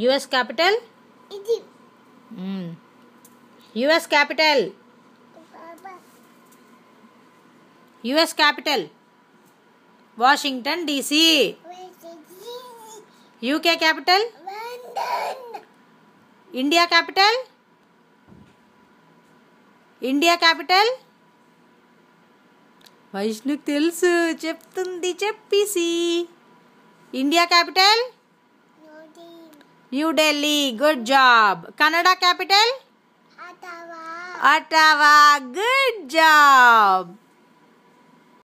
US capital US capital US capital Washington DC UK capital India capital India capital वैष्णु तेस India capital New Delhi. Good job. Canada capital? Ottawa. Ottawa. Good job.